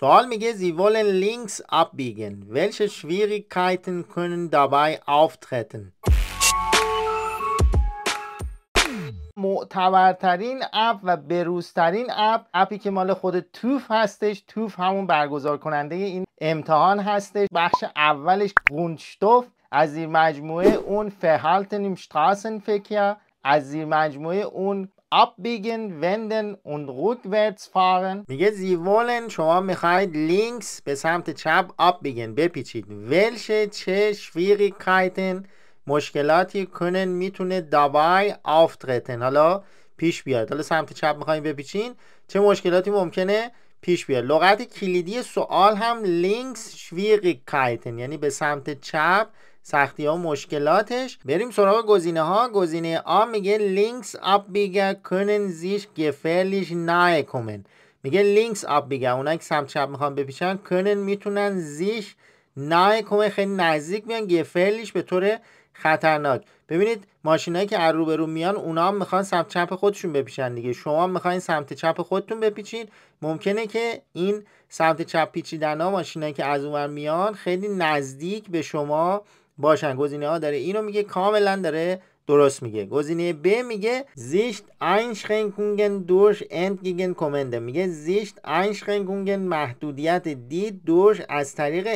سوال میگه ولن لینکس اپ abbiegen. Welche Schwierigkeiten können dabei auftreten? معتبرترین اپ و بروزترین اپ اپی که مال خود توف هستش توف همون برگزار کننده این امتحان هستش بخش اولش گونشتوف از زیر مجموعه اون فهالتنیم شتراسن فکیا، از زیر مجموعه اون abbiegen, wenden und rückwärts fahren میگه sie wollen شما میخواید links به سمت چپ abbiegen بپیچید welche چه شوierigkeiten مشکلاتی können میتونه dabei auftreten حالا پیش بیاد حالا سمت چپ میخوایم بپیچین چه مشکلاتی ممکنه پیش بیاد لغت کلیدی سوال هم links schwierigkeiten یعنی به سمت چپ سختی ها و مشکلاتش بریم سراغ گزینه ها گزینه آ میگه لینکس آب بیگه کنن زیش گفرلیش کومن میگه لینکس آب بیگه اونایی که سمت چپ میخوان بپیچن کنن میتونن زیش کومن خیلی نزدیک میان گفرلیش به طور خطرناک ببینید ماشینایی که از روبرو میان اونا هم میخوان سمت چپ خودشون بپیچن دیگه شما هم میخواین سمت چپ خودتون بپیچین ممکنه که این سمت چپ پیچیدن ها ماشینایی که از اونور میان خیلی نزدیک به شما باشن گزینه ها داره اینو میگه کاملا داره درست میگه گزینه ب میگه زیشت اند گیگن کومنده میگه زیشت محدودیت دید دوش از طریق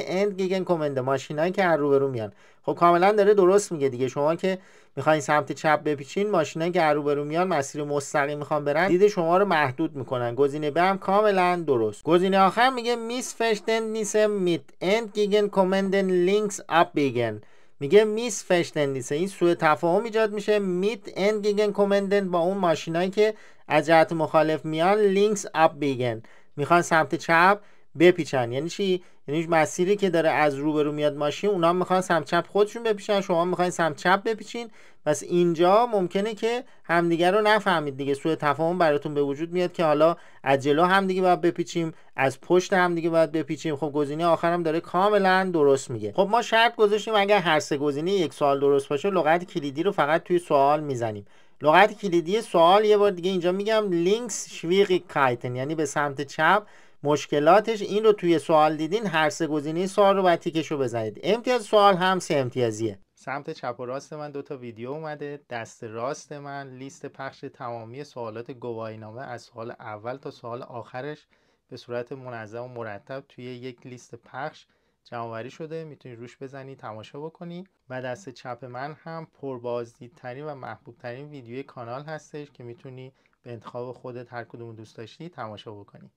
ماشین هایی که هر روبرو میان خب کاملا داره درست میگه دیگه شما که میخواین سمت چپ بپیچین ماشینه که هر روبرو میان مسیر مستقیم میخوان برن دید شما رو محدود میکنن گزینه به هم کاملا درست گزینه آخر میگه میس فشتن نیسم میت لینکس links بیگن میگه میس فشتندیسه این سوء تفاهم ایجاد میشه میت ان گیگن کومندن با اون ماشینایی که از جهت مخالف میان لینکس اپ بیگن میخوان سمت چپ بپیچن یعنی چی یعنی مسیری که داره از روبرو میاد ماشین اونا میخوان چپ خودشون بپیچن شما میخواین چپ بپیچین پس اینجا ممکنه که همدیگه رو نفهمید دیگه سوء تفاهم براتون به وجود میاد که حالا از جلو همدیگه باید بپیچیم از پشت همدیگه باید بپیچیم خب گزینه آخرم داره کاملا درست میگه خب ما شرط گذاشتیم اگر هر سه گزینه یک سوال درست باشه لغت کلیدی رو فقط توی سوال میزنیم لغت کلیدی سوال یه بار دیگه اینجا میگم لینکس شویقی کایتن یعنی به سمت چپ مشکلاتش این رو توی سوال دیدین هر سه گزینه سوال رو باید تیکش رو بزنید امتیاز سوال هم سه امتیازیه سمت چپ و راست من دو تا ویدیو اومده دست راست من لیست پخش تمامی سوالات گواهینامه از سوال اول تا سوال آخرش به صورت منظم و مرتب توی یک لیست پخش جمعوری شده میتونی روش بزنی تماشا بکنی و دست چپ من هم پربازدیدترین و محبوبترین ویدیوی کانال هستش که میتونی به انتخاب خودت هر کدوم دوست داشتی تماشا بکنی